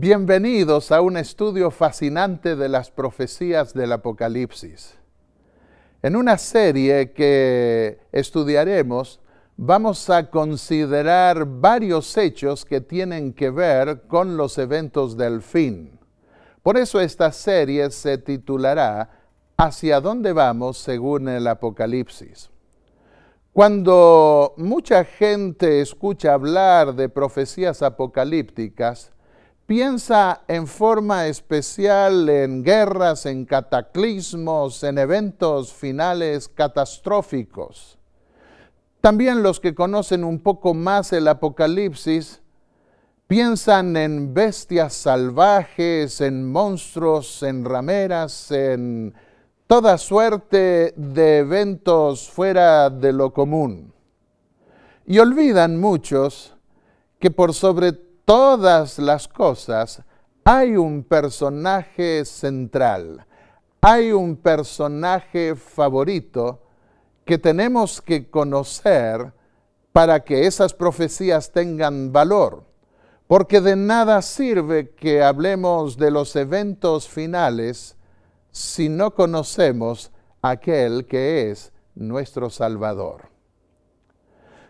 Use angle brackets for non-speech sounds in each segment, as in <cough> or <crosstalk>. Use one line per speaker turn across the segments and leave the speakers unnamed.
Bienvenidos a un estudio fascinante de las profecías del Apocalipsis. En una serie que estudiaremos, vamos a considerar varios hechos que tienen que ver con los eventos del fin. Por eso esta serie se titulará Hacia dónde vamos según el Apocalipsis. Cuando mucha gente escucha hablar de profecías apocalípticas, piensa en forma especial en guerras, en cataclismos, en eventos finales catastróficos. También los que conocen un poco más el Apocalipsis piensan en bestias salvajes, en monstruos, en rameras, en toda suerte de eventos fuera de lo común. Y olvidan muchos que por sobre todas las cosas hay un personaje central, hay un personaje favorito que tenemos que conocer para que esas profecías tengan valor. Porque de nada sirve que hablemos de los eventos finales si no conocemos aquel que es nuestro Salvador.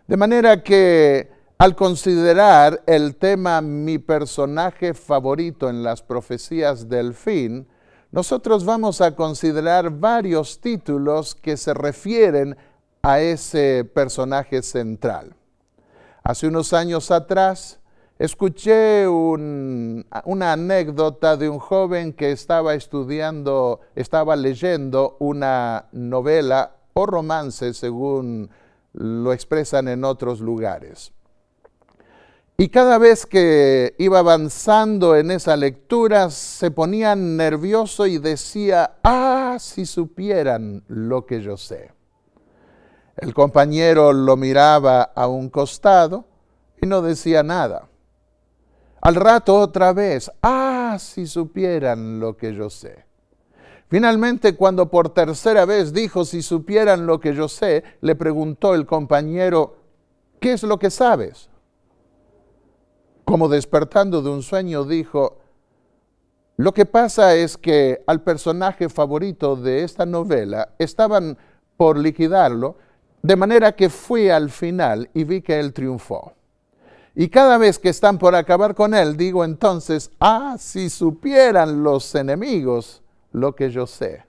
De manera que al considerar el tema mi personaje favorito en las profecías del fin, nosotros vamos a considerar varios títulos que se refieren a ese personaje central. Hace unos años atrás escuché una anécdota de un joven que estaba estudiando, estaba leyendo una novela o romance según lo expresan en otros lugares. Y cada vez que iba avanzando en esa lectura se ponía nervioso y decía, ah, si supieran lo que yo sé. El compañero lo miraba a un costado y no decía nada. Al rato otra vez, ah, si supieran lo que yo sé. Finalmente, cuando por tercera vez dijo, si supieran lo que yo sé, le preguntó el compañero, ¿qué es lo que sabes? como despertando de un sueño, dijo, lo que pasa es que al personaje favorito de esta novela estaban por liquidarlo, de manera que fui al final y vi que él triunfó. Y cada vez que están por acabar con él, digo entonces, ah, si supieran los enemigos lo que yo sé.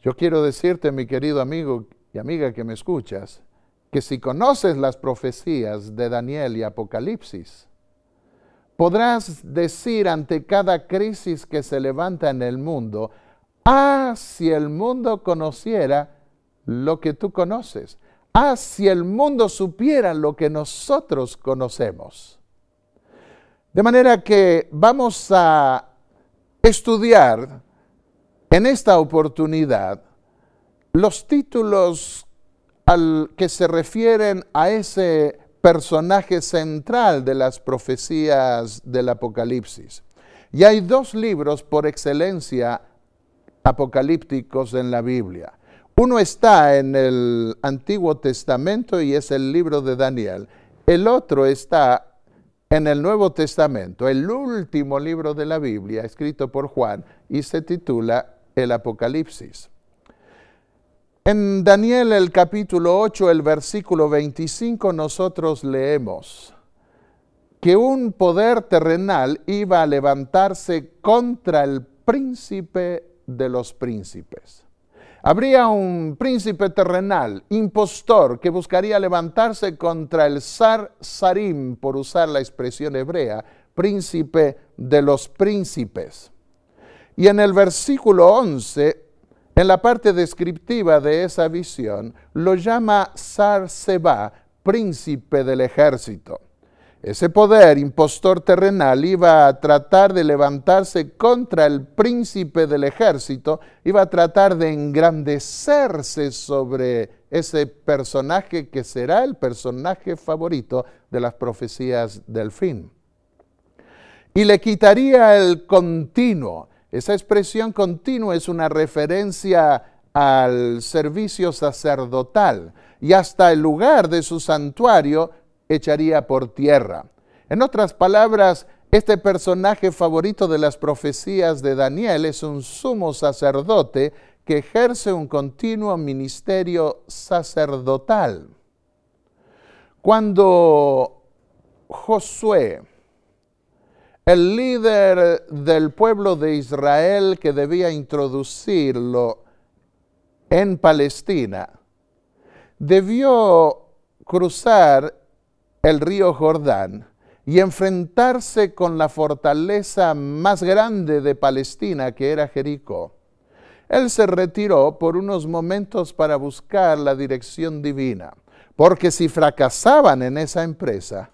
Yo quiero decirte, mi querido amigo y amiga que me escuchas, que si conoces las profecías de Daniel y Apocalipsis, podrás decir ante cada crisis que se levanta en el mundo, ah, si el mundo conociera lo que tú conoces, ah, si el mundo supiera lo que nosotros conocemos. De manera que vamos a estudiar en esta oportunidad los títulos al que se refieren a ese personaje central de las profecías del Apocalipsis. Y hay dos libros por excelencia apocalípticos en la Biblia. Uno está en el Antiguo Testamento y es el libro de Daniel. El otro está en el Nuevo Testamento, el último libro de la Biblia escrito por Juan y se titula El Apocalipsis. En Daniel el capítulo 8, el versículo 25, nosotros leemos que un poder terrenal iba a levantarse contra el príncipe de los príncipes. Habría un príncipe terrenal, impostor, que buscaría levantarse contra el zar zarim, por usar la expresión hebrea, príncipe de los príncipes. Y en el versículo 11, en la parte descriptiva de esa visión lo llama sar príncipe del ejército. Ese poder impostor terrenal iba a tratar de levantarse contra el príncipe del ejército, iba a tratar de engrandecerse sobre ese personaje que será el personaje favorito de las profecías del fin. Y le quitaría el continuo, esa expresión continua es una referencia al servicio sacerdotal y hasta el lugar de su santuario echaría por tierra. En otras palabras, este personaje favorito de las profecías de Daniel es un sumo sacerdote que ejerce un continuo ministerio sacerdotal. Cuando Josué el líder del pueblo de Israel que debía introducirlo en Palestina debió cruzar el río Jordán y enfrentarse con la fortaleza más grande de Palestina, que era Jericó. Él se retiró por unos momentos para buscar la dirección divina, porque si fracasaban en esa empresa,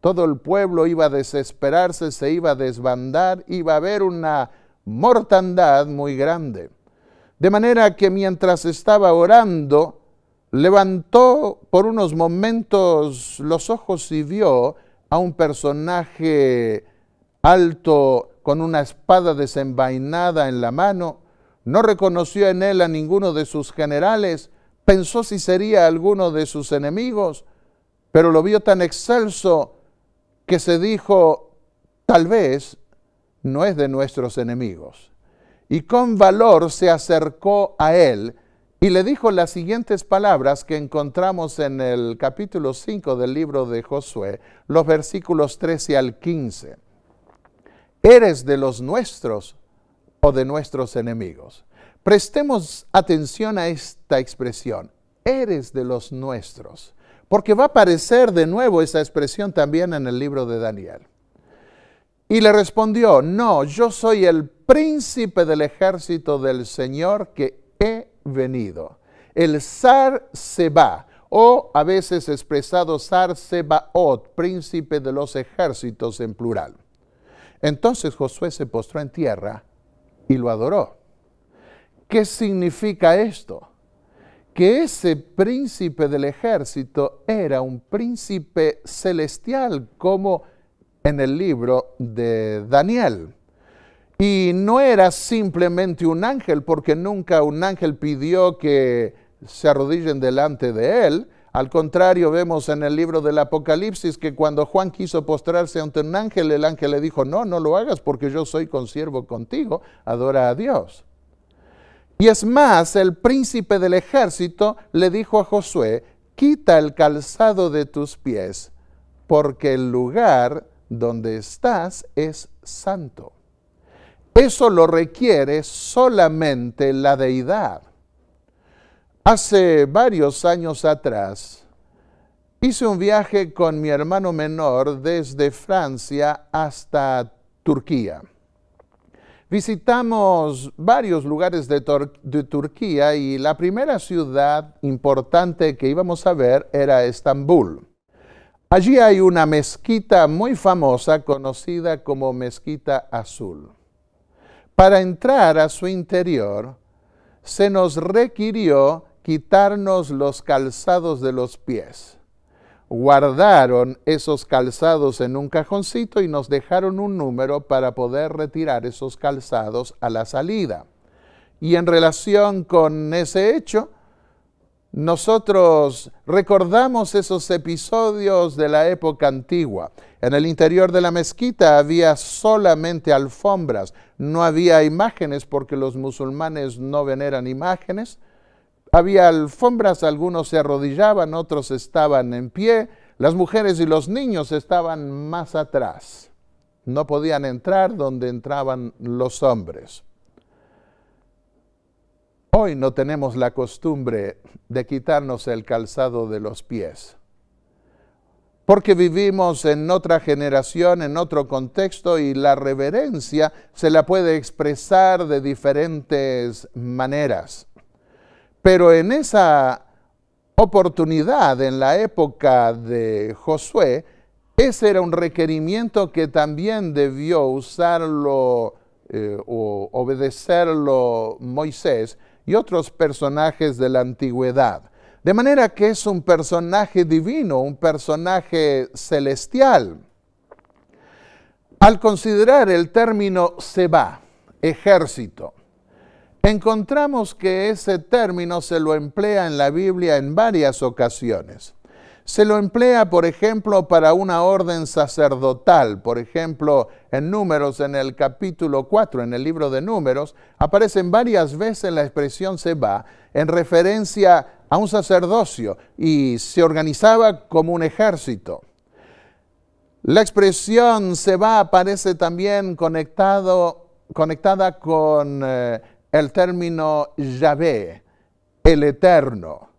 todo el pueblo iba a desesperarse, se iba a desbandar, iba a haber una mortandad muy grande. De manera que mientras estaba orando, levantó por unos momentos los ojos y vio a un personaje alto con una espada desenvainada en la mano. No reconoció en él a ninguno de sus generales, pensó si sería alguno de sus enemigos, pero lo vio tan excelso que se dijo, tal vez no es de nuestros enemigos. Y con valor se acercó a él y le dijo las siguientes palabras que encontramos en el capítulo 5 del libro de Josué, los versículos 13 al 15. ¿Eres de los nuestros o de nuestros enemigos? Prestemos atención a esta expresión, eres de los nuestros porque va a aparecer de nuevo esa expresión también en el libro de Daniel. Y le respondió, no, yo soy el príncipe del ejército del Señor que he venido. El zar se o a veces expresado zar sebaot, príncipe de los ejércitos en plural. Entonces Josué se postró en tierra y lo adoró. ¿Qué significa esto? que ese príncipe del ejército era un príncipe celestial, como en el libro de Daniel. Y no era simplemente un ángel, porque nunca un ángel pidió que se arrodillen delante de él. Al contrario, vemos en el libro del Apocalipsis que cuando Juan quiso postrarse ante un ángel, el ángel le dijo, no, no lo hagas porque yo soy consiervo contigo, adora a Dios. Y es más, el príncipe del ejército le dijo a Josué, quita el calzado de tus pies, porque el lugar donde estás es santo. Eso lo requiere solamente la deidad. Hace varios años atrás, hice un viaje con mi hermano menor desde Francia hasta Turquía. Visitamos varios lugares de, Turquía y la primera ciudad importante que íbamos a ver era Estambul. Allí hay una mezquita muy famosa conocida como Mezquita Azul. Para entrar a su interior se nos requirió quitarnos los calzados de los pies guardaron esos calzados en un cajoncito y nos dejaron un número para poder retirar esos calzados a la salida. Y en relación con ese hecho, nosotros recordamos esos episodios de la época antigua. En el interior de la mezquita había solamente alfombras, no había imágenes porque los musulmanes no veneran imágenes, había alfombras, algunos se arrodillaban, otros estaban en pie, las mujeres y los niños estaban más atrás. No podían entrar donde entraban los hombres. Hoy no tenemos la costumbre de quitarnos el calzado de los pies, porque vivimos en otra generación, en otro contexto y la reverencia se la puede expresar de diferentes maneras. Pero en esa oportunidad, en la época de Josué, ese era un requerimiento que también debió usarlo eh, o obedecerlo Moisés y otros personajes de la antigüedad. De manera que es un personaje divino, un personaje celestial. Al considerar el término Seba, ejército, encontramos que ese término se lo emplea en la Biblia en varias ocasiones. Se lo emplea, por ejemplo, para una orden sacerdotal. Por ejemplo, en Números, en el capítulo 4, en el libro de Números, aparecen varias veces la expresión se va en referencia a un sacerdocio y se organizaba como un ejército. La expresión se va aparece también conectado, conectada con eh, el término Yahvé, el eterno.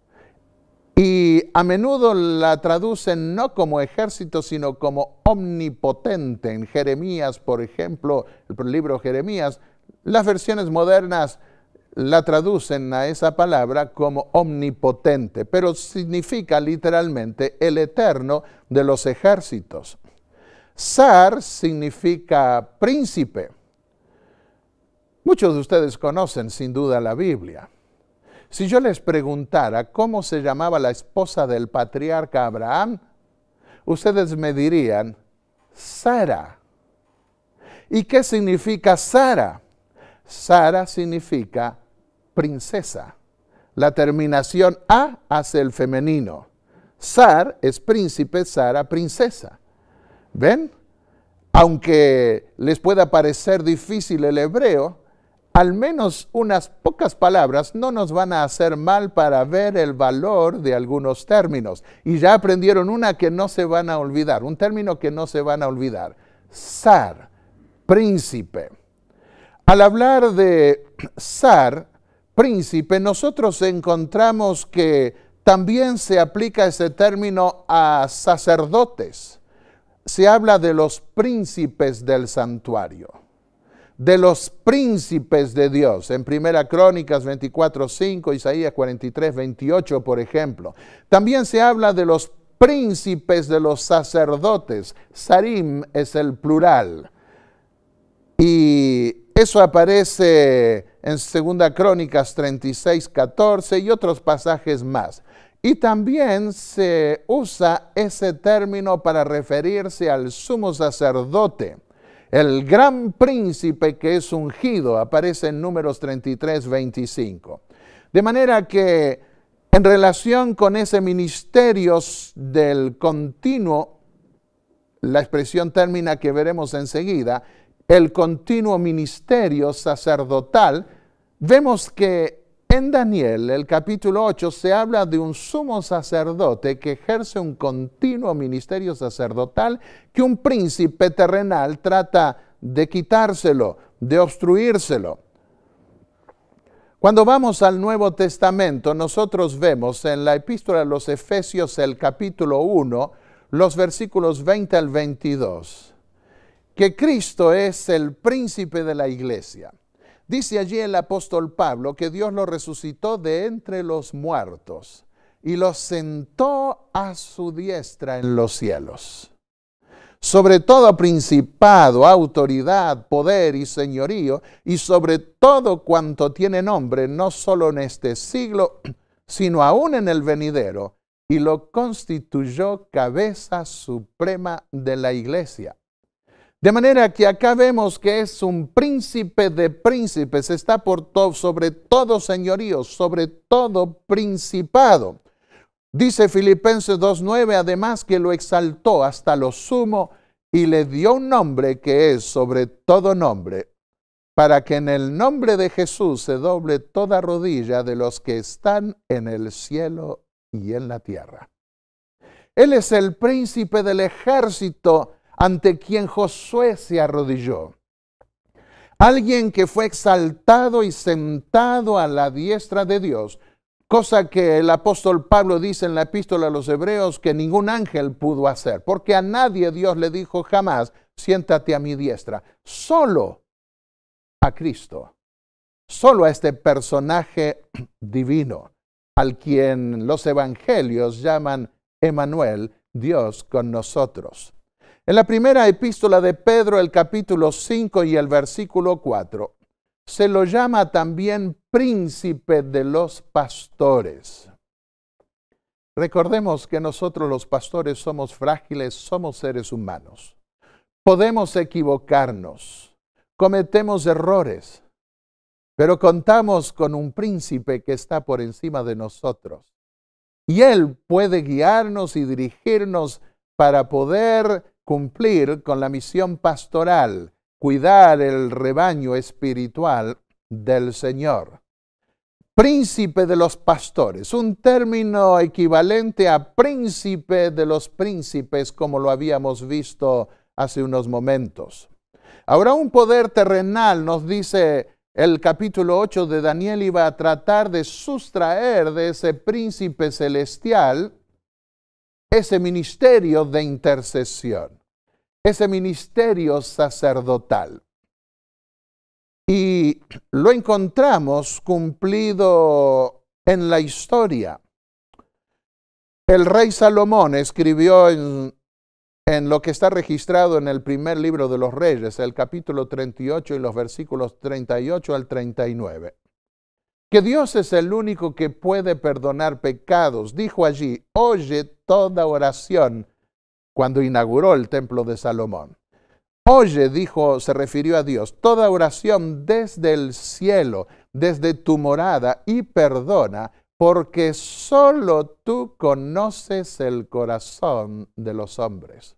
Y a menudo la traducen no como ejército, sino como omnipotente. En Jeremías, por ejemplo, el libro Jeremías, las versiones modernas la traducen a esa palabra como omnipotente, pero significa literalmente el eterno de los ejércitos. Sar significa príncipe. Muchos de ustedes conocen sin duda la Biblia. Si yo les preguntara cómo se llamaba la esposa del patriarca Abraham, ustedes me dirían, Sara. ¿Y qué significa Sara? Sara significa princesa. La terminación A hace el femenino. Sar es príncipe, Sara princesa. ¿Ven? Aunque les pueda parecer difícil el hebreo, al menos unas pocas palabras no nos van a hacer mal para ver el valor de algunos términos. Y ya aprendieron una que no se van a olvidar, un término que no se van a olvidar. Zar, príncipe. Al hablar de zar, príncipe, nosotros encontramos que también se aplica ese término a sacerdotes. Se habla de los príncipes del santuario de los príncipes de Dios. En Primera Crónicas 24, 5, Isaías 43, 28, por ejemplo. También se habla de los príncipes de los sacerdotes. Sarim es el plural. Y eso aparece en Segunda Crónicas 36, y otros pasajes más. Y también se usa ese término para referirse al sumo sacerdote el gran príncipe que es ungido aparece en números 33, 25. De manera que en relación con ese ministerio del continuo, la expresión termina que veremos enseguida, el continuo ministerio sacerdotal, vemos que en Daniel, el capítulo 8, se habla de un sumo sacerdote que ejerce un continuo ministerio sacerdotal que un príncipe terrenal trata de quitárselo, de obstruírselo. Cuando vamos al Nuevo Testamento, nosotros vemos en la epístola a los Efesios, el capítulo 1, los versículos 20 al 22, que Cristo es el príncipe de la iglesia. Dice allí el apóstol Pablo que Dios lo resucitó de entre los muertos y lo sentó a su diestra en los cielos. Sobre todo principado, autoridad, poder y señorío, y sobre todo cuanto tiene nombre, no solo en este siglo, <clears throat> sino aún en el venidero, y lo constituyó cabeza suprema de la iglesia, de manera que acá vemos que es un príncipe de príncipes, está por todo, sobre todo señorío, sobre todo principado. Dice Filipenses 2.9 además que lo exaltó hasta lo sumo y le dio un nombre que es sobre todo nombre, para que en el nombre de Jesús se doble toda rodilla de los que están en el cielo y en la tierra. Él es el príncipe del ejército ante quien Josué se arrodilló. Alguien que fue exaltado y sentado a la diestra de Dios, cosa que el apóstol Pablo dice en la epístola a los hebreos que ningún ángel pudo hacer, porque a nadie Dios le dijo jamás, siéntate a mi diestra, solo a Cristo, solo a este personaje <clears throat> divino, al quien los evangelios llaman Emanuel, Dios con nosotros. En la primera epístola de Pedro, el capítulo 5 y el versículo 4, se lo llama también príncipe de los pastores. Recordemos que nosotros los pastores somos frágiles, somos seres humanos. Podemos equivocarnos, cometemos errores, pero contamos con un príncipe que está por encima de nosotros. Y Él puede guiarnos y dirigirnos para poder cumplir con la misión pastoral, cuidar el rebaño espiritual del Señor. Príncipe de los pastores, un término equivalente a príncipe de los príncipes como lo habíamos visto hace unos momentos. Ahora un poder terrenal nos dice el capítulo 8 de Daniel iba a tratar de sustraer de ese príncipe celestial ese ministerio de intercesión, ese ministerio sacerdotal. Y lo encontramos cumplido en la historia. El rey Salomón escribió en, lo que está registrado en el primer libro de los reyes, el capítulo 38 y los versículos 38 al 39, que Dios es el único que puede perdonar pecados. Dijo allí, oye toda oración cuando inauguró el templo de Salomón. Oye, dijo, se refirió a Dios, toda oración desde el cielo, desde tu morada, y perdona, porque solo tú conoces el corazón de los hombres.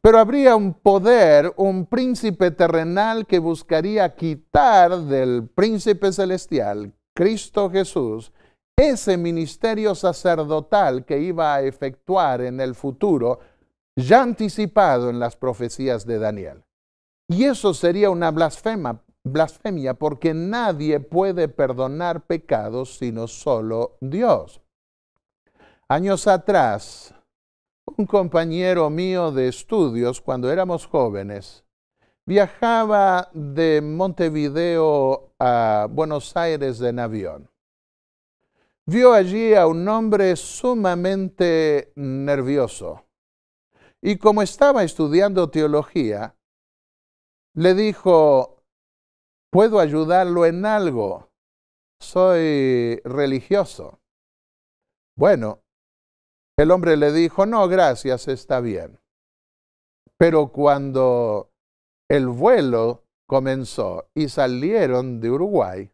Pero habría un poder, un príncipe terrenal que buscaría quitar del príncipe celestial, Cristo Jesús, ese ministerio sacerdotal que iba a efectuar en el futuro, ya anticipado en las profecías de Daniel. Y eso sería una blasfemia, porque nadie puede perdonar pecados sino solo Dios. Años atrás, un compañero mío de estudios, cuando éramos jóvenes, viajaba de Montevideo a Buenos Aires en avión vio allí a un hombre sumamente nervioso. Y como estaba estudiando teología, le dijo, ¿puedo ayudarlo en algo? Soy religioso. Bueno, el hombre le dijo, no, gracias, está bien. Pero cuando el vuelo comenzó y salieron de Uruguay,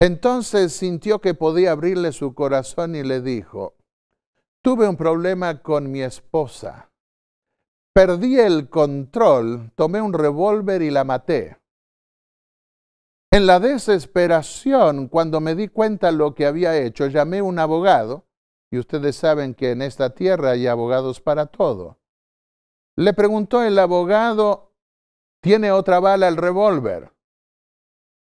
entonces sintió que podía abrirle su corazón y le dijo, tuve un problema con mi esposa. Perdí el control, tomé un revólver y la maté. En la desesperación, cuando me di cuenta lo que había hecho, llamé a un abogado, y ustedes saben que en esta tierra hay abogados para todo. Le preguntó el abogado, ¿tiene otra bala el revólver?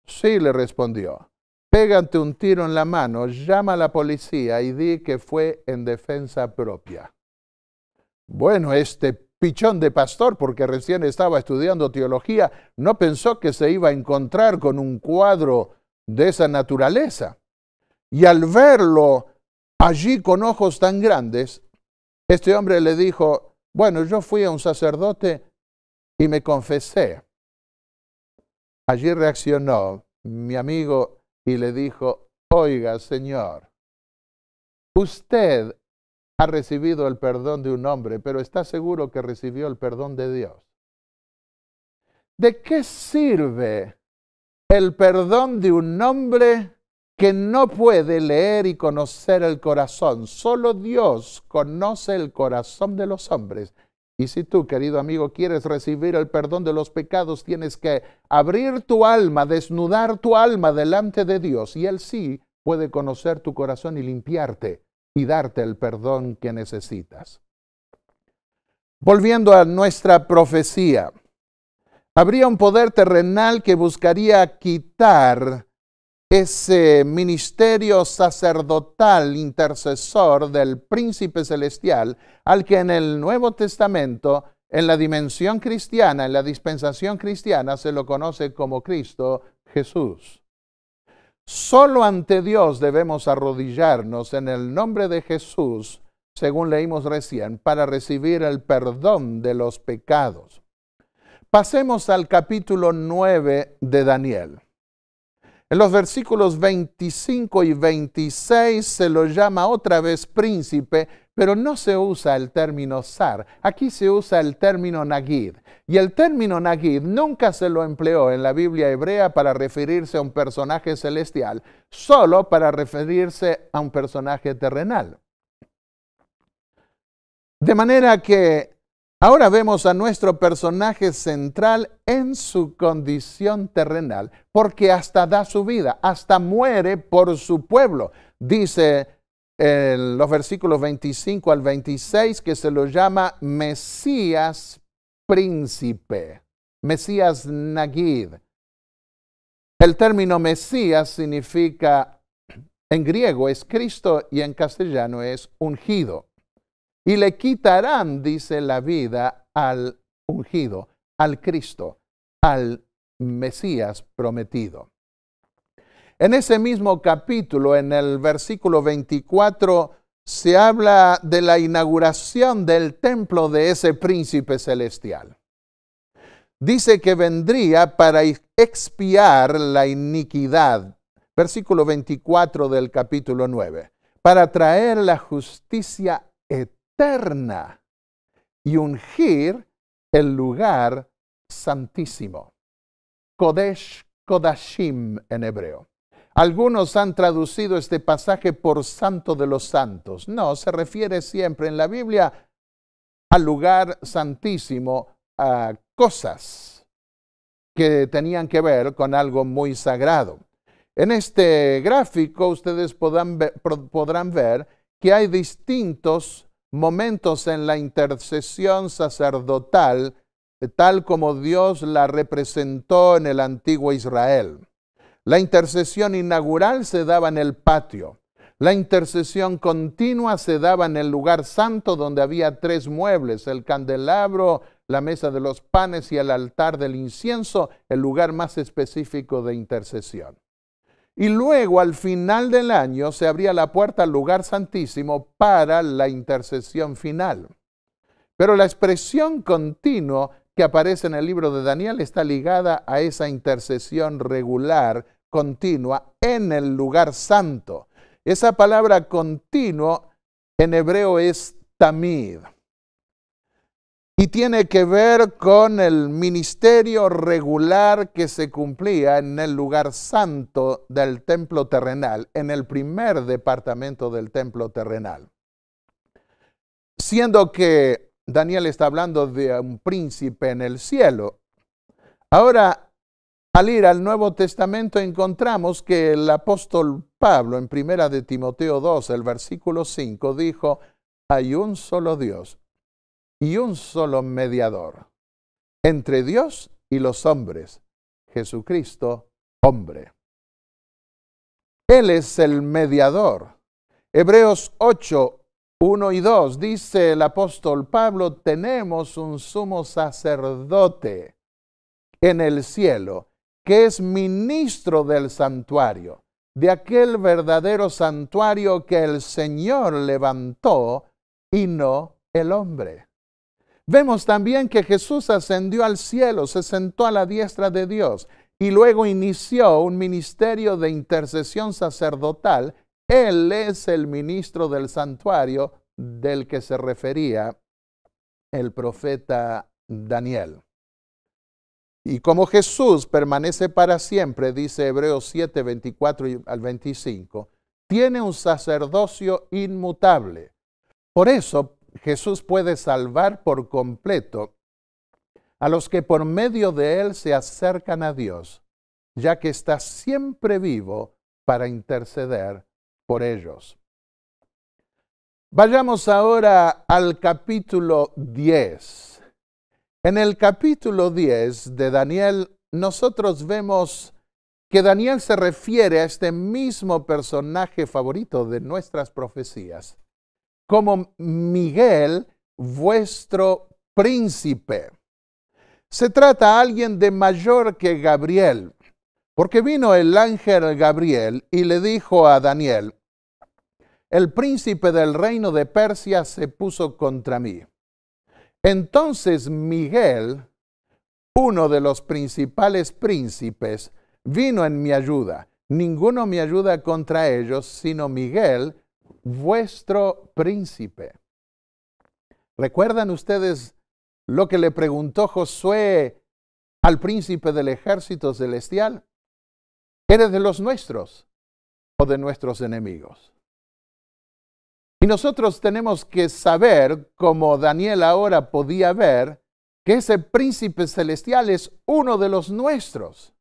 Sí, le respondió pégate un tiro en la mano, llama a la policía y di que fue en defensa propia. Bueno, este pichón de pastor, porque recién estaba estudiando teología, no pensó que se iba a encontrar con un cuadro de esa naturaleza. Y al verlo allí con ojos tan grandes, este hombre le dijo, bueno, yo fui a un sacerdote y me confesé. Allí reaccionó mi amigo y le dijo, oiga, Señor, usted ha recibido el perdón de un hombre, pero está seguro que recibió el perdón de Dios. ¿De qué sirve el perdón de un hombre que no puede leer y conocer el corazón? Solo Dios conoce el corazón de los hombres. Y si tú, querido amigo, quieres recibir el perdón de los pecados, tienes que abrir tu alma, desnudar tu alma delante de Dios y Él sí puede conocer tu corazón y limpiarte y darte el perdón que necesitas. Volviendo a nuestra profecía, habría un poder terrenal que buscaría quitar ese ministerio sacerdotal intercesor del príncipe celestial, al que en el Nuevo Testamento, en la dimensión cristiana, en la dispensación cristiana, se lo conoce como Cristo Jesús. Solo ante Dios debemos arrodillarnos en el nombre de Jesús, según leímos recién, para recibir el perdón de los pecados. Pasemos al capítulo 9 de Daniel. En los versículos 25 y 26 se lo llama otra vez príncipe, pero no se usa el término zar. Aquí se usa el término nagid. Y el término nagid nunca se lo empleó en la Biblia hebrea para referirse a un personaje celestial, solo para referirse a un personaje terrenal. De manera que Ahora vemos a nuestro personaje central en su condición terrenal, porque hasta da su vida, hasta muere por su pueblo. Dice en eh, los versículos 25 al 26 que se lo llama Mesías príncipe, Mesías Nagid. El término Mesías significa, en griego es Cristo y en castellano es ungido y le quitarán, dice la vida, al ungido, al Cristo, al Mesías prometido. En ese mismo capítulo, en el versículo 24, se habla de la inauguración del templo de ese príncipe celestial. Dice que vendría para expiar la iniquidad, versículo 24 del capítulo 9, para traer la justicia y ungir el lugar santísimo. Kodesh Kodashim en hebreo. Algunos han traducido este pasaje por santo de los santos. No, se refiere siempre en la Biblia al lugar santísimo, a cosas que tenían que ver con algo muy sagrado. En este gráfico ustedes podrán ver que hay distintos momentos en la intercesión sacerdotal, tal como Dios la representó en el antiguo Israel. La intercesión inaugural se daba en el patio. La intercesión continua se daba en el lugar santo donde había tres muebles, el candelabro, la mesa de los panes y el altar del incienso, el lugar más específico de intercesión. Y luego al final del año se abría la puerta al lugar santísimo para la intercesión final. Pero la expresión continuo que aparece en el libro de Daniel está ligada a esa intercesión regular, continua, en el lugar santo. Esa palabra continuo en hebreo es tamid y tiene que ver con el ministerio regular que se cumplía en el lugar santo del templo terrenal, en el primer departamento del templo terrenal. Siendo que Daniel está hablando de un príncipe en el cielo. Ahora, al ir al Nuevo Testamento encontramos que el apóstol Pablo en primera de Timoteo 2, el versículo 5, dijo, hay un solo Dios y un solo mediador entre Dios y los hombres, Jesucristo hombre. Él es el mediador. Hebreos 8, 1 y 2 dice el apóstol Pablo, tenemos un sumo sacerdote en el cielo, que es ministro del santuario, de aquel verdadero santuario que el Señor levantó y no el hombre. Vemos también que Jesús ascendió al cielo, se sentó a la diestra de Dios y luego inició un ministerio de intercesión sacerdotal. Él es el ministro del santuario del que se refería el profeta Daniel. Y como Jesús permanece para siempre, dice Hebreos 7, 24 al 25, tiene un sacerdocio inmutable. Por eso Jesús puede salvar por completo a los que por medio de Él se acercan a Dios, ya que está siempre vivo para interceder por ellos. Vayamos ahora al capítulo 10. En el capítulo 10 de Daniel, nosotros vemos que Daniel se refiere a este mismo personaje favorito de nuestras profecías, como Miguel, vuestro príncipe. Se trata alguien de mayor que Gabriel, porque vino el ángel Gabriel y le dijo a Daniel, el príncipe del reino de Persia se puso contra mí. Entonces Miguel, uno de los principales príncipes, vino en mi ayuda. Ninguno me ayuda contra ellos, sino Miguel, vuestro príncipe. ¿Recuerdan ustedes lo que le preguntó Josué al príncipe del ejército celestial? ¿Eres de los nuestros o de nuestros enemigos? Y nosotros tenemos que saber, como Daniel ahora podía ver, que ese príncipe celestial es uno de los nuestros.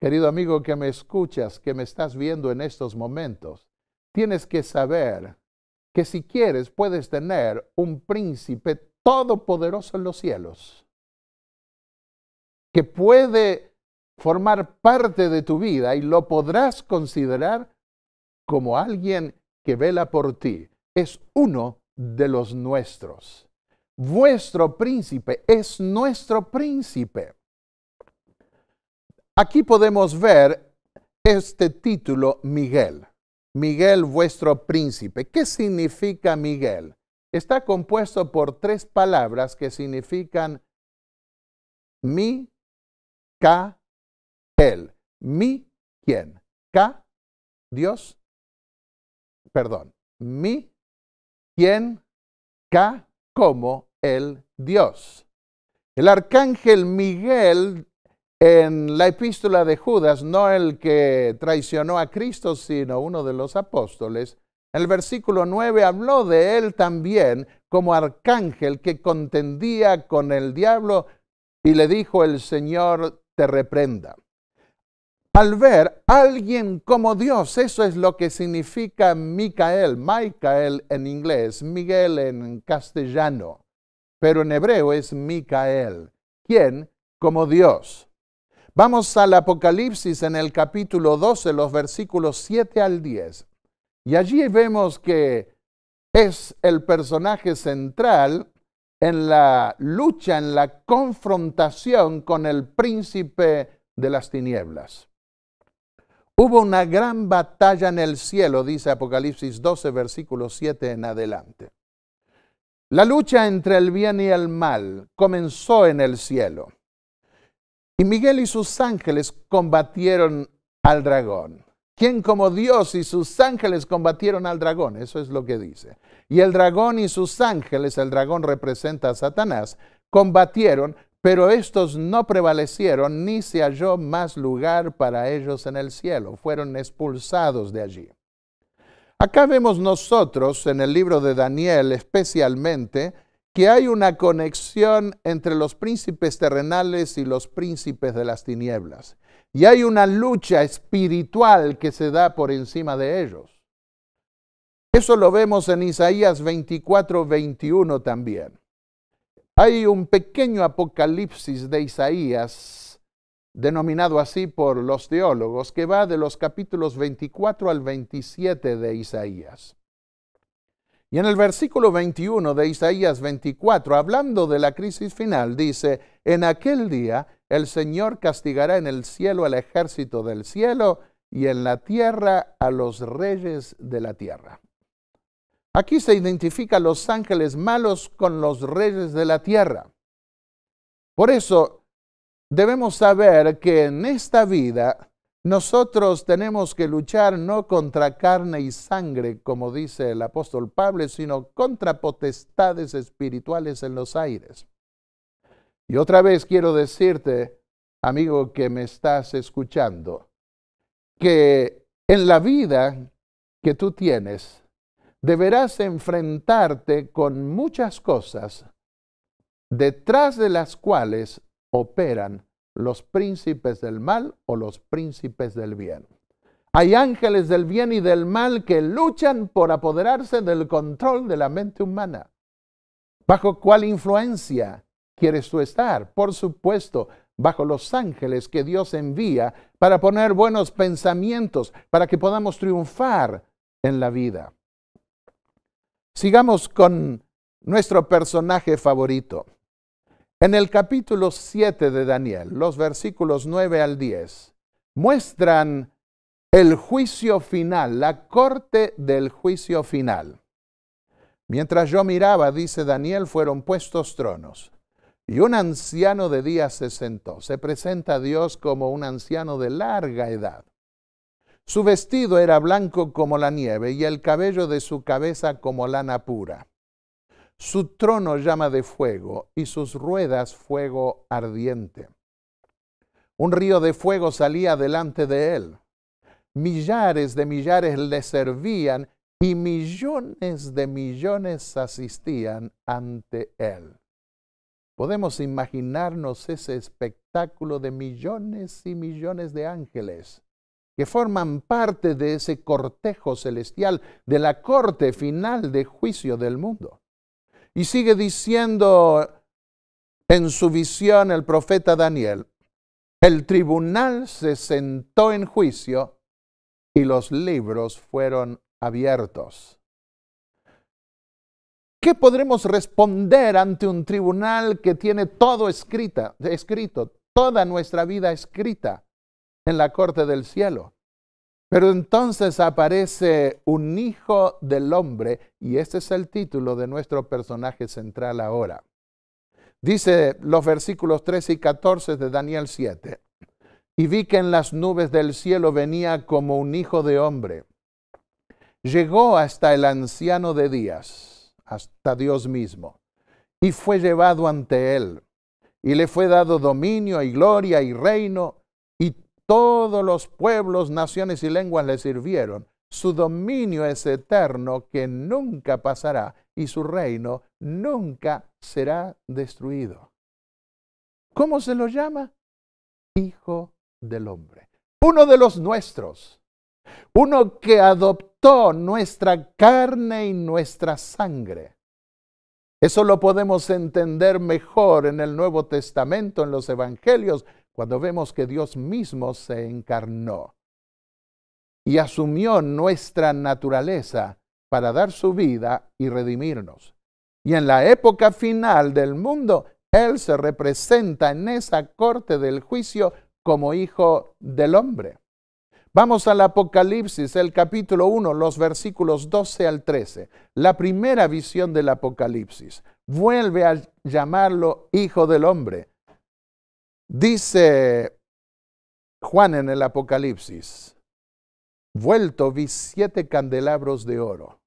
Querido amigo que me escuchas, que me estás viendo en estos momentos, tienes que saber que si quieres puedes tener un príncipe todopoderoso en los cielos, que puede formar parte de tu vida y lo podrás considerar como alguien que vela por ti. Es uno de los nuestros. Vuestro príncipe es nuestro príncipe. Aquí podemos ver este título, Miguel. Miguel vuestro príncipe. ¿Qué significa Miguel? Está compuesto por tres palabras que significan mi, ka, él. Mi, ¿quién? Ka, Dios. Perdón. Mi, ¿quién? Ka, como el Dios. El arcángel Miguel en la epístola de Judas, no el que traicionó a Cristo, sino uno de los apóstoles, el versículo 9 habló de él también como arcángel que contendía con el diablo y le dijo el Señor te reprenda. Al ver a alguien como Dios, eso es lo que significa Micael, Michael en inglés, Miguel en castellano, pero en hebreo es Micael, ¿Quién? como Dios. Vamos al Apocalipsis en el capítulo 12, los versículos 7 al 10. Y allí vemos que es el personaje central en la lucha, en la confrontación con el príncipe de las tinieblas. Hubo una gran batalla en el cielo, dice Apocalipsis 12, versículo 7 en adelante. La lucha entre el bien y el mal comenzó en el cielo. Y Miguel y sus ángeles combatieron al dragón. Quien como Dios y sus ángeles combatieron al dragón, eso es lo que dice. Y el dragón y sus ángeles, el dragón representa a Satanás, combatieron, pero estos no prevalecieron, ni se halló más lugar para ellos en el cielo, fueron expulsados de allí. Acá vemos nosotros en el libro de Daniel especialmente que hay una conexión entre los príncipes terrenales y los príncipes de las tinieblas. Y hay una lucha espiritual que se da por encima de ellos. Eso lo vemos en Isaías 24, 21 también. Hay un pequeño apocalipsis de Isaías, denominado así por los teólogos, que va de los capítulos 24 al 27 de Isaías. Y en el versículo 21 de Isaías 24, hablando de la crisis final, dice, en aquel día el Señor castigará en el cielo al ejército del cielo y en la tierra a los reyes de la tierra. Aquí se identifica a los ángeles malos con los reyes de la tierra. Por eso debemos saber que en esta vida nosotros tenemos que luchar no contra carne y sangre, como dice el apóstol Pablo, sino contra potestades espirituales en los aires. Y otra vez quiero decirte, amigo que me estás escuchando, que en la vida que tú tienes, deberás enfrentarte con muchas cosas detrás de las cuales operan los príncipes del mal o los príncipes del bien. Hay ángeles del bien y del mal que luchan por apoderarse del control de la mente humana. ¿Bajo cuál influencia quieres tú estar? Por supuesto, bajo los ángeles que Dios envía para poner buenos pensamientos, para que podamos triunfar en la vida. Sigamos con nuestro personaje favorito. En el capítulo 7 de Daniel, los versículos 9 al 10, muestran el juicio final, la corte del juicio final. Mientras yo miraba, dice Daniel, fueron puestos tronos. Y un anciano de día se sentó. Se presenta a Dios como un anciano de larga edad. Su vestido era blanco como la nieve y el cabello de su cabeza como lana pura. Su trono llama de fuego y sus ruedas fuego ardiente. Un río de fuego salía delante de él. Millares de millares le servían y millones de millones asistían ante él. Podemos imaginarnos ese espectáculo de millones y millones de ángeles que forman parte de ese cortejo celestial, de la corte final de juicio del mundo. Y sigue diciendo en su visión el profeta Daniel, el tribunal se sentó en juicio y los libros fueron abiertos. ¿Qué podremos responder ante un tribunal que tiene todo escrito, toda nuestra vida escrita en la corte del cielo? Pero entonces aparece un hijo del hombre, y este es el título de nuestro personaje central ahora. Dice los versículos 13 y 14 de Daniel 7, y vi que en las nubes del cielo venía como un hijo de hombre. Llegó hasta el anciano de días, hasta Dios mismo, y fue llevado ante él, y le fue dado dominio y gloria y reino todos los pueblos, naciones y lenguas le sirvieron. Su dominio es eterno que nunca pasará y su reino nunca será destruido. ¿Cómo se lo llama? Hijo del hombre. Uno de los nuestros. Uno que adoptó nuestra carne y nuestra sangre. Eso lo podemos entender mejor en el Nuevo Testamento, en los Evangelios, cuando vemos que Dios mismo se encarnó y asumió nuestra naturaleza para dar su vida y redimirnos. Y en la época final del mundo, Él se representa en esa corte del juicio como Hijo del Hombre. Vamos al Apocalipsis, el capítulo 1, los versículos 12 al 13. La primera visión del Apocalipsis vuelve a llamarlo Hijo del Hombre Dice Juan en el Apocalipsis, vuelto vi siete candelabros de oro,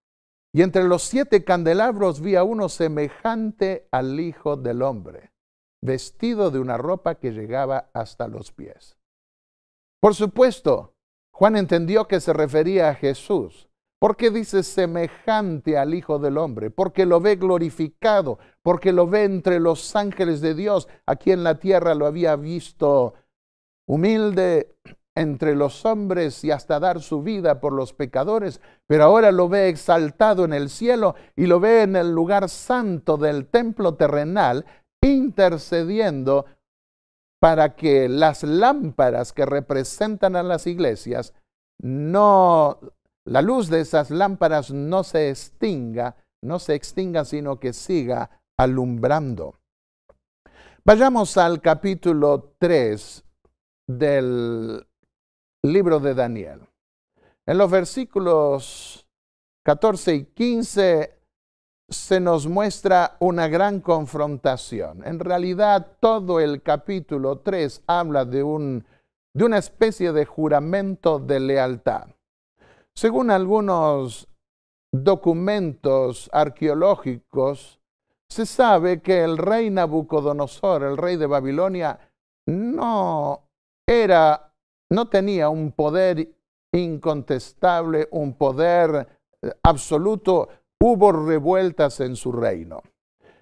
y entre los siete candelabros vi a uno semejante al Hijo del Hombre, vestido de una ropa que llegaba hasta los pies. Por supuesto, Juan entendió que se refería a Jesús, ¿Por qué dice semejante al Hijo del Hombre? Porque lo ve glorificado, porque lo ve entre los ángeles de Dios. Aquí en la tierra lo había visto humilde entre los hombres y hasta dar su vida por los pecadores, pero ahora lo ve exaltado en el cielo y lo ve en el lugar santo del templo terrenal, intercediendo para que las lámparas que representan a las iglesias no la luz de esas lámparas no se extinga, no se extinga, sino que siga alumbrando. Vayamos al capítulo 3 del libro de Daniel. En los versículos 14 y 15 se nos muestra una gran confrontación. En realidad todo el capítulo 3 habla de, de una especie de juramento de lealtad. Según algunos documentos arqueológicos, se sabe que el rey Nabucodonosor, el rey de Babilonia, no era, no tenía un poder incontestable, un poder eh, absoluto. Hubo revueltas en su reino.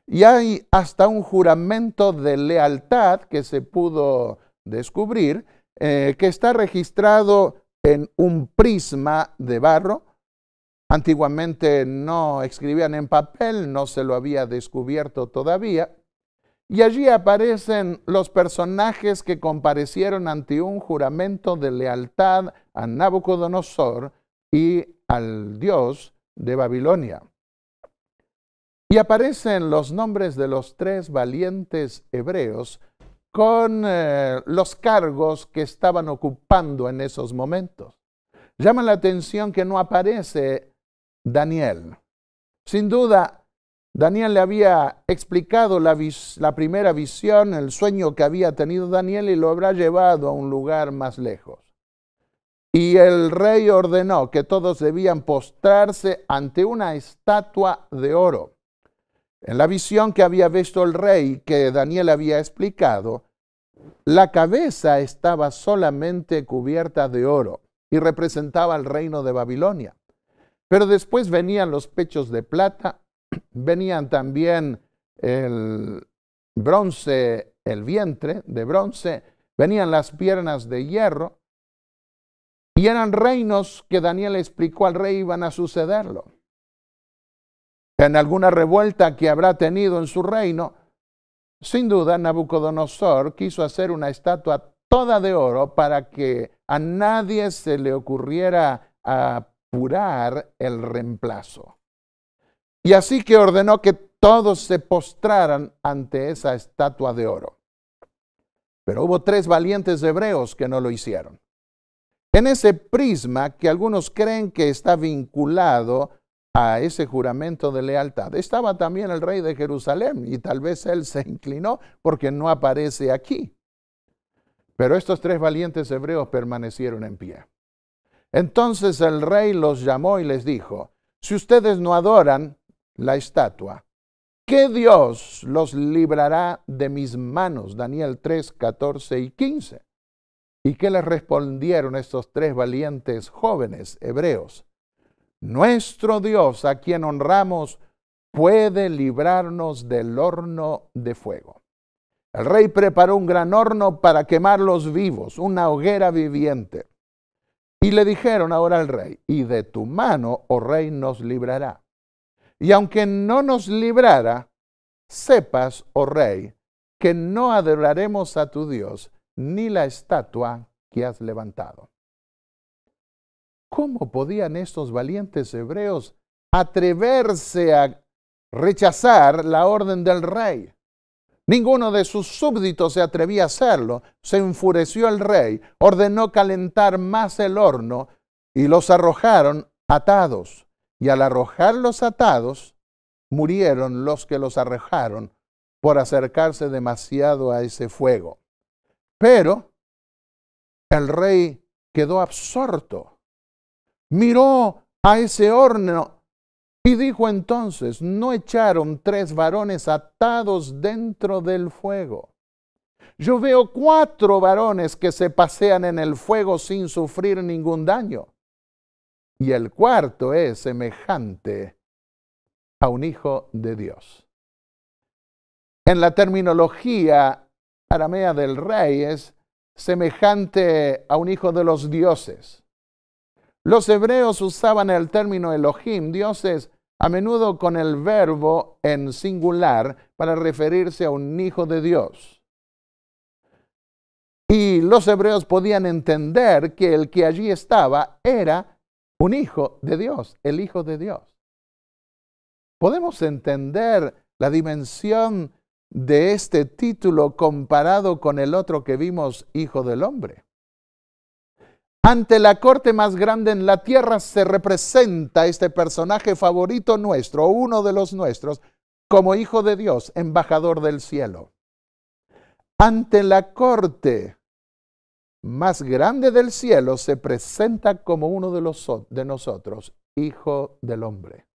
Y hay hasta un juramento de lealtad que se pudo descubrir, eh, que está registrado en un prisma de barro. Antiguamente no escribían en papel, no se lo había descubierto todavía. Y allí aparecen los personajes que comparecieron ante un juramento de lealtad a Nabucodonosor y al dios de Babilonia. Y aparecen los nombres de los tres valientes hebreos con eh, los cargos que estaban ocupando en esos momentos. Llama la atención que no aparece Daniel. Sin duda, Daniel le había explicado la primera visión, el sueño que había tenido Daniel y lo habrá llevado a un lugar más lejos. Y el rey ordenó que todos debían postrarse ante una estatua de oro. En la visión que había visto el rey, que Daniel había explicado, la cabeza estaba solamente cubierta de oro y representaba el reino de Babilonia. Pero después venían los pechos de plata, <clears throat> venían también el bronce, el vientre de bronce, venían las piernas de hierro, y eran reinos que Daniel explicó al rey iban a sucederlo en alguna revuelta que habrá tenido en su reino, sin duda Nabucodonosor quiso hacer una estatua toda de oro para que a nadie se le ocurriera apurar el reemplazo. Y así que ordenó que todos se postraran ante esa estatua de oro. Pero hubo tres valientes hebreos que no lo hicieron. En ese prisma que algunos creen que está vinculado a ese juramento de lealtad. Estaba también el rey de Jerusalén y tal vez él se inclinó porque no aparece aquí. Pero estos tres valientes hebreos permanecieron en pie. Entonces el rey los llamó y les dijo, si ustedes no adoran la estatua, ¿qué Dios los librará de mis manos? Daniel 3, 14 y 15. ¿Y qué les respondieron estos tres valientes jóvenes hebreos? Nuestro Dios, a quien honramos, puede librarnos del horno de fuego. El rey preparó un gran horno para quemar los vivos, una hoguera viviente. Y le dijeron ahora al rey, y de tu mano, oh rey, nos librará. Y aunque no nos librara, sepas, oh rey, que no adoraremos a tu Dios ni la estatua que has levantado. ¿Cómo podían estos valientes hebreos atreverse a rechazar la orden del rey? Ninguno de sus súbditos se atrevía a hacerlo. Se enfureció el rey, ordenó calentar más el horno y los arrojaron atados. Y al arrojarlos atados, murieron los que los arrojaron por acercarse demasiado a ese fuego. Pero el rey quedó absorto miró a ese horno y dijo entonces, no echaron tres varones atados dentro del fuego. Yo veo cuatro varones que se pasean en el fuego sin sufrir ningún daño. Y el cuarto es semejante a un hijo de Dios. En la terminología aramea del rey es semejante a un hijo de los dioses. Los hebreos usaban el término Elohim, dioses, a menudo con el verbo en singular para referirse a un hijo de Dios. Y los hebreos podían entender que el que allí estaba era un hijo de Dios, el hijo de Dios. Podemos entender la dimensión de este título comparado con el otro que vimos, hijo del hombre. Ante la corte más grande en la tierra se representa este personaje favorito nuestro, uno de los nuestros, como hijo de Dios, embajador del cielo. Ante la corte más grande del cielo se presenta como uno de, los, de nosotros, hijo del hombre.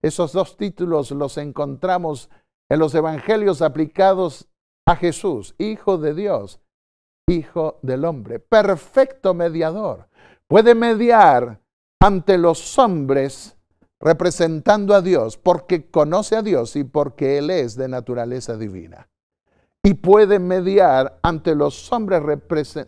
Esos dos títulos los encontramos en los evangelios aplicados a Jesús, hijo de Dios, Hijo del Hombre, perfecto mediador. Puede mediar ante los hombres representando a Dios porque conoce a Dios y porque Él es de naturaleza divina. Y puede mediar ante los hombres,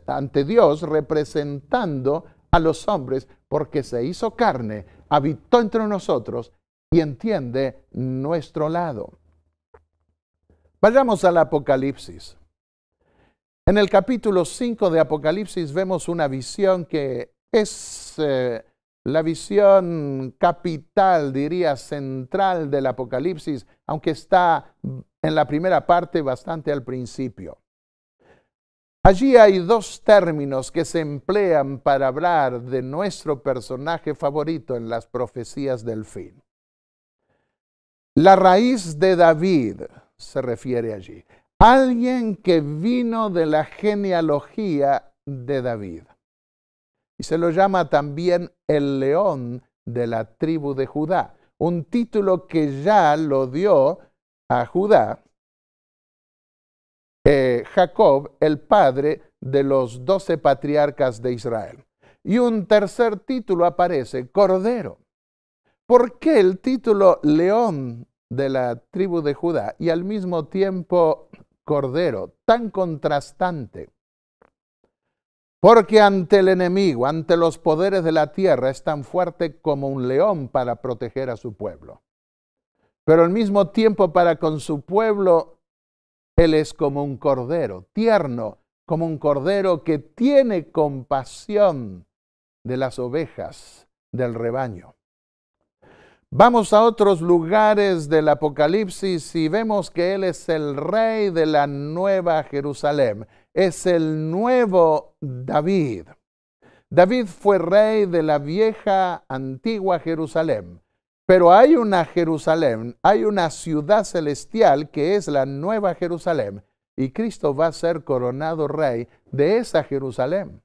ante Dios representando a los hombres porque se hizo carne, habitó entre nosotros y entiende nuestro lado. Vayamos al Apocalipsis. En el capítulo 5 de Apocalipsis vemos una visión que es eh, la visión capital, diría, central del Apocalipsis, aunque está en la primera parte bastante al principio. Allí hay dos términos que se emplean para hablar de nuestro personaje favorito en las profecías del fin. La raíz de David se refiere allí. Alguien que vino de la genealogía de David. Y se lo llama también el león de la tribu de Judá, un título que ya lo dio a Judá eh, Jacob, el padre de los doce patriarcas de Israel. Y un tercer título aparece, Cordero. ¿Por qué el título León de la tribu de Judá y al mismo tiempo cordero, tan contrastante. Porque ante el enemigo, ante los poderes de la tierra, es tan fuerte como un león para proteger a su pueblo. Pero al mismo tiempo para con su pueblo, él es como un cordero, tierno, como un cordero que tiene compasión de las ovejas del rebaño. Vamos a otros lugares del Apocalipsis y vemos que Él es el rey de la nueva Jerusalén, es el nuevo David. David fue rey de la vieja antigua Jerusalén, pero hay una Jerusalén, hay una ciudad celestial que es la nueva Jerusalén y Cristo va a ser coronado rey de esa Jerusalén.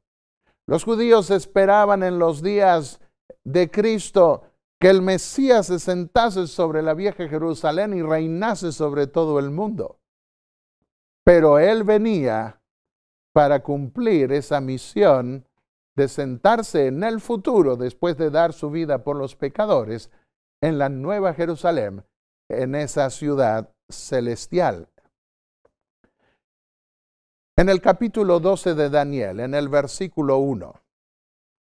Los judíos esperaban en los días de Cristo que el Mesías se sentase sobre la vieja Jerusalén y reinase sobre todo el mundo. Pero él venía para cumplir esa misión de sentarse en el futuro, después de dar su vida por los pecadores, en la nueva Jerusalén, en esa ciudad celestial. En el capítulo 12 de Daniel, en el versículo 1,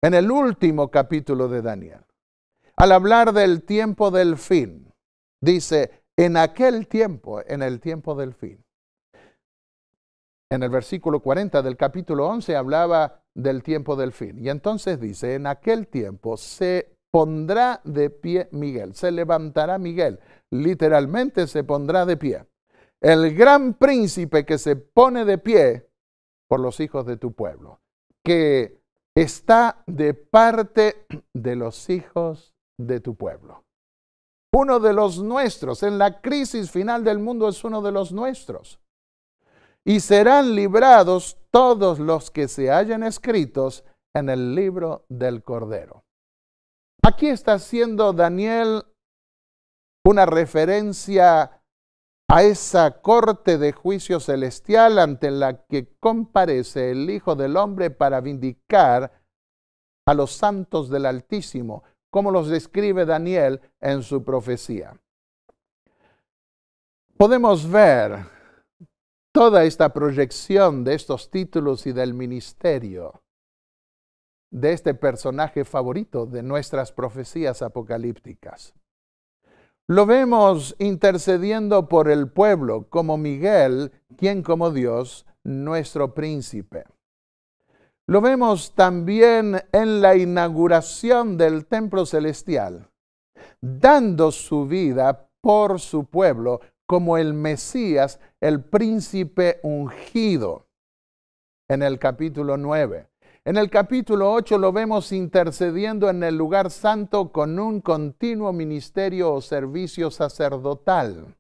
en el último capítulo de Daniel, al hablar del tiempo del fin. Dice, en aquel tiempo, en el tiempo del fin. En el versículo 40 del capítulo 11 hablaba del tiempo del fin. Y entonces dice, en aquel tiempo se pondrá de pie Miguel, se levantará Miguel, literalmente se pondrá de pie. El gran príncipe que se pone de pie por los hijos de tu pueblo, que está de parte de los hijos de tu pueblo. Uno de los nuestros, en la crisis final del mundo es uno de los nuestros. Y serán librados todos los que se hayan escritos en el libro del Cordero. Aquí está haciendo Daniel una referencia a esa corte de juicio celestial ante la que comparece el Hijo del Hombre para vindicar a los santos del Altísimo como los describe Daniel en su profecía. Podemos ver toda esta proyección de estos títulos y del ministerio de este personaje favorito de nuestras profecías apocalípticas. Lo vemos intercediendo por el pueblo como Miguel, quien como Dios, nuestro príncipe. Lo vemos también en la inauguración del templo celestial, dando su vida por su pueblo como el Mesías, el príncipe ungido, en el capítulo 9. En el capítulo 8 lo vemos intercediendo en el lugar santo con un continuo ministerio o servicio sacerdotal.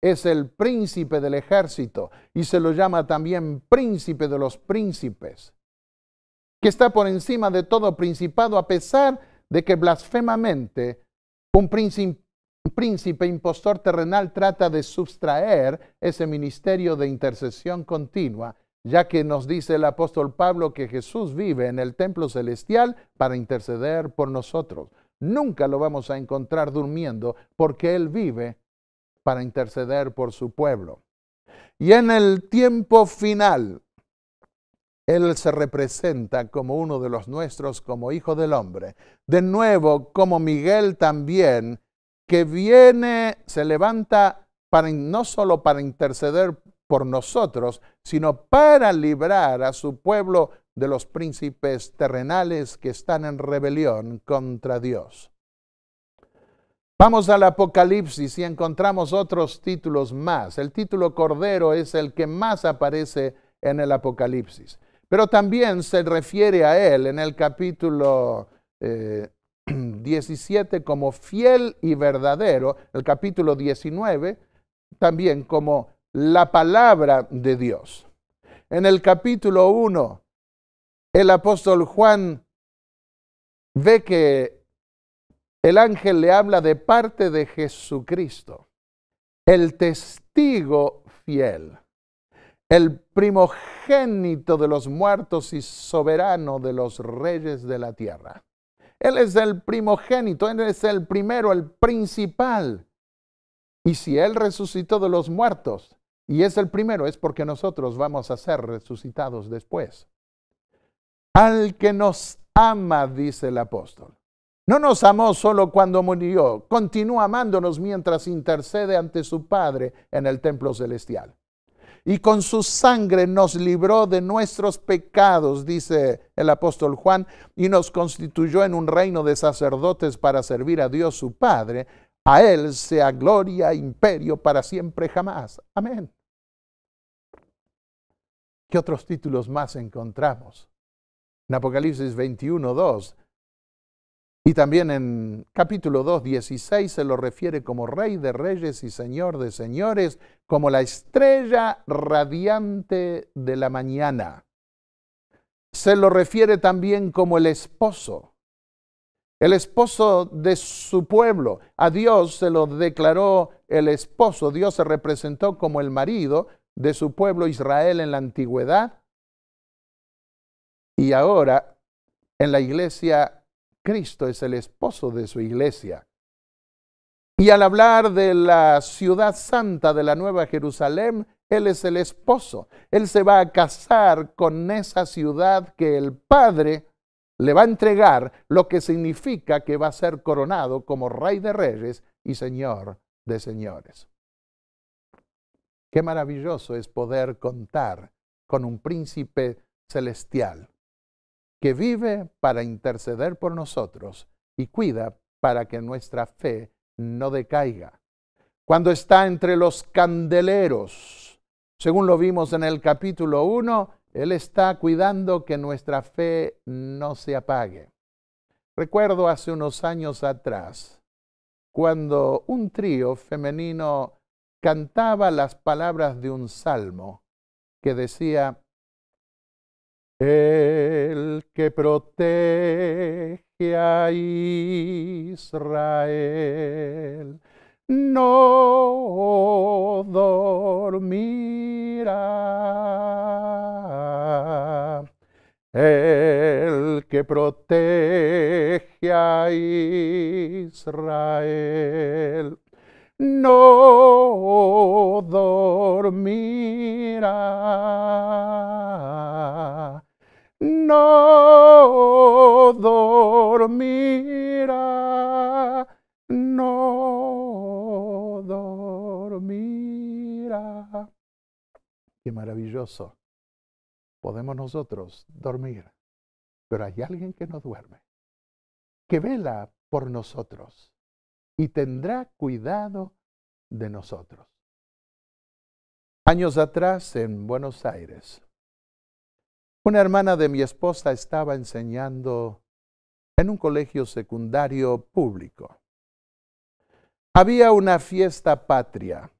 Es el príncipe del ejército y se lo llama también príncipe de los príncipes que está por encima de todo principado, a pesar de que blasfemamente un príncipe, impostor terrenal trata de sustraer ese ministerio de intercesión continua, ya que nos dice el apóstol Pablo que Jesús vive en el templo celestial para interceder por nosotros. Nunca lo vamos a encontrar durmiendo porque Él vive para interceder por su pueblo. Y en el tiempo final, él se representa como uno de los nuestros, como Hijo del Hombre. De nuevo, como Miguel también, que viene, se levanta para, no solo para interceder por nosotros, sino para librar a su pueblo de los príncipes terrenales que están en rebelión contra Dios. Vamos al Apocalipsis y encontramos otros títulos más. El título Cordero es el que más aparece en el Apocalipsis. Pero también se refiere a él en el capítulo 17 eh, <clears throat> como fiel y verdadero, el capítulo 19 también como la palabra de Dios. En el capítulo 1, el apóstol Juan ve que el ángel le habla de parte de Jesucristo, el testigo fiel el primogénito de los muertos y soberano de los reyes de la tierra. Él es el primogénito, Él es el primero, el principal. Y si Él resucitó de los muertos y es el primero, es porque nosotros vamos a ser resucitados después. Al que nos ama, dice el apóstol. No nos amó solo cuando murió, continúa amándonos mientras intercede ante su Padre en el templo celestial y con su sangre nos libró de nuestros pecados, dice el apóstol Juan, y nos constituyó en un reino de sacerdotes para servir a Dios su Padre. A Él sea gloria, imperio para siempre jamás. Amén. ¿Qué otros títulos más encontramos? En Apocalipsis 21, 2 y también en capítulo 2, 16 se lo refiere como rey de reyes y señor de señores, como la estrella radiante de la mañana. Se lo refiere también como el esposo, el esposo de su pueblo. A Dios se lo declaró el esposo, Dios se representó como el marido de su pueblo Israel en la antigüedad. Y ahora en la iglesia Cristo es el esposo de su iglesia. Y al hablar de la ciudad santa de la Nueva Jerusalén, Él es el esposo. Él se va a casar con esa ciudad que el Padre le va a entregar, lo que significa que va a ser coronado como Rey de Reyes y Señor de Señores. Qué maravilloso es poder contar con un príncipe celestial que vive para interceder por nosotros y cuida para que nuestra fe no decaiga. Cuando está entre los candeleros, según lo vimos en el capítulo 1, Él está cuidando que nuestra fe no se apague. Recuerdo hace unos años atrás, cuando un trío femenino cantaba las palabras de un salmo que decía, el que protege a Israel no dormirá. El que protege a Israel no dormirá no dormirá, no dormirá. Qué maravilloso. Podemos nosotros dormir, pero hay alguien que no duerme, que vela por nosotros y tendrá cuidado de nosotros. Años atrás en Buenos Aires, una hermana de mi esposa estaba enseñando en un colegio secundario público. Había una fiesta patria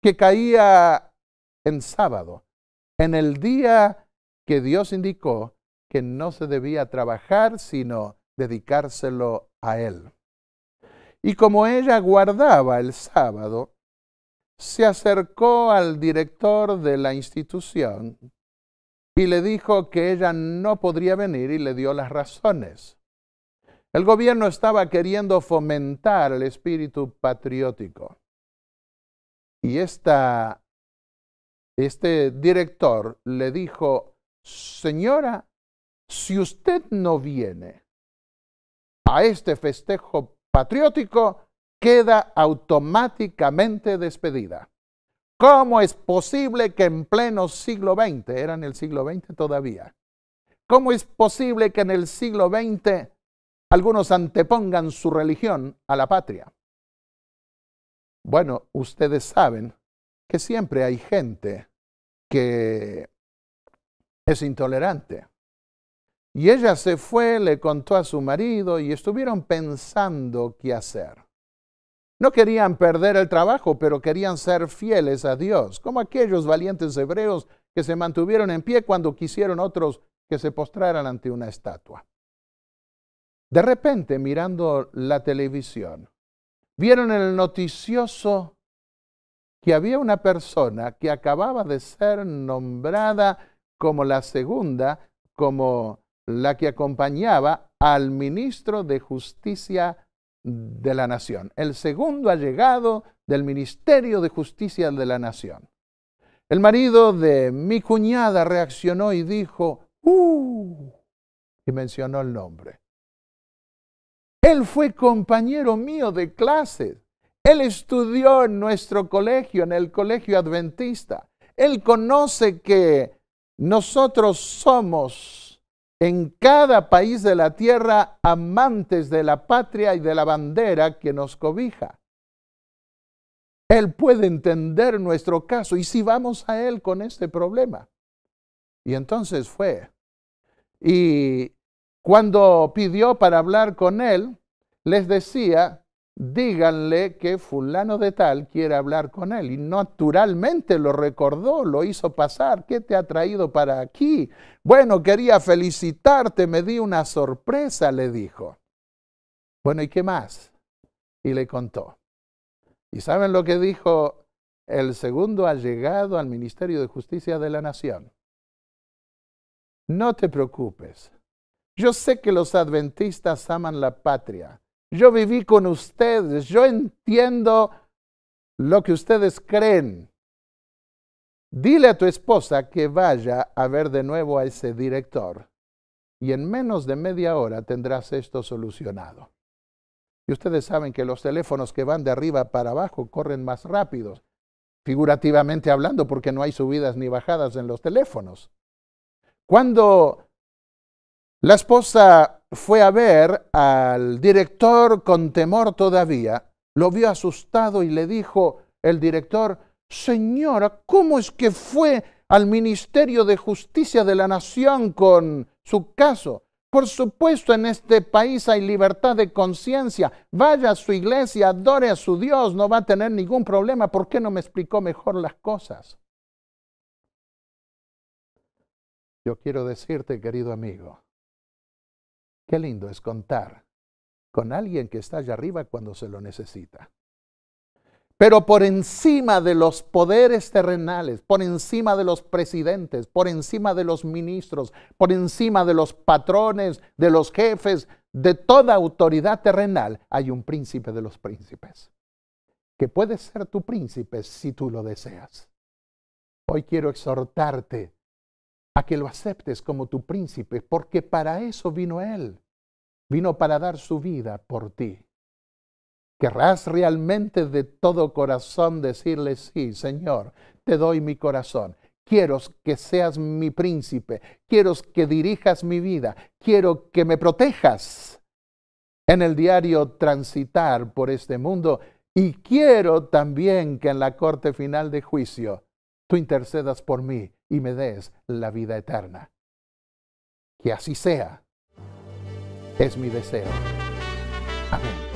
que caía en sábado, en el día que Dios indicó que no se debía trabajar, sino dedicárselo a Él. Y como ella guardaba el sábado, se acercó al director de la institución y le dijo que ella no podría venir y le dio las razones. El gobierno estaba queriendo fomentar el espíritu patriótico. Y este director le dijo, señora, si usted no viene a este festejo patriótico, queda automáticamente despedida. ¿Cómo es posible que en pleno siglo XX, era en el siglo XX todavía, cómo es posible que en el siglo XX algunos antepongan su religión a la patria? Bueno, ustedes saben que siempre hay gente que es intolerante. Y ella se fue, le contó a su marido y estuvieron pensando qué hacer. No querían perder el trabajo, pero querían ser fieles a Dios, como aquellos valientes hebreos que se mantuvieron en pie cuando quisieron otros que se postraran ante una estatua. De repente, mirando la televisión, vieron el noticioso que había una persona que acababa de ser nombrada como la segunda, como la que acompañaba al ministro de Justicia de la nación, el segundo allegado del Ministerio de Justicia de la nación. El marido de mi cuñada reaccionó y dijo, uh", Y mencionó el nombre. Él fue compañero mío de clases. Él estudió en nuestro colegio, en el colegio adventista. Él conoce que nosotros somos en cada país de la tierra amantes de la patria y de la bandera que nos cobija. Él puede entender nuestro caso y si vamos a Él con este problema. Y entonces fue. Y cuando pidió para hablar con Él, les decía, díganle que fulano de tal quiere hablar con él. Y naturalmente lo recordó, lo hizo pasar. ¿Qué te ha traído para aquí? Bueno, quería felicitarte, me di una sorpresa, le dijo. Bueno, ¿y qué más? Y le contó. ¿Y saben lo que dijo el segundo allegado al Ministerio de Justicia de la Nación? No te preocupes. Yo sé que los adventistas aman la patria yo viví con ustedes, yo entiendo lo que ustedes creen. Dile a tu esposa que vaya a ver de nuevo a ese director y en menos de media hora tendrás esto solucionado. Y ustedes saben que los teléfonos que van de arriba para abajo corren más rápido, figurativamente hablando, porque no hay subidas ni bajadas en los teléfonos. Cuando la esposa fue a ver al director con temor todavía, lo vio asustado y le dijo el director, Señora, ¿cómo es que fue al Ministerio de Justicia de la Nación con su caso? Por supuesto, en este país hay libertad de conciencia. Vaya a su iglesia, adore a su Dios, no va a tener ningún problema. ¿Por qué no me explicó mejor las cosas? Yo quiero decirte, querido amigo, Qué lindo es contar con alguien que está allá arriba cuando se lo necesita. Pero por encima de los poderes terrenales, por encima de los presidentes, por encima de los ministros, por encima de los patrones, de los jefes, de toda autoridad terrenal, hay un príncipe de los príncipes, que puede ser tu príncipe si tú lo deseas. Hoy quiero exhortarte a que lo aceptes como tu príncipe, porque para eso vino Él. Vino para dar su vida por ti. ¿Querrás realmente de todo corazón decirle, sí, Señor, te doy mi corazón? Quiero que seas mi príncipe, quiero que dirijas mi vida, quiero que me protejas en el diario transitar por este mundo y quiero también que en la corte final de juicio tú intercedas por mí y me des la vida eterna. Que así sea. Es mi deseo. Amén.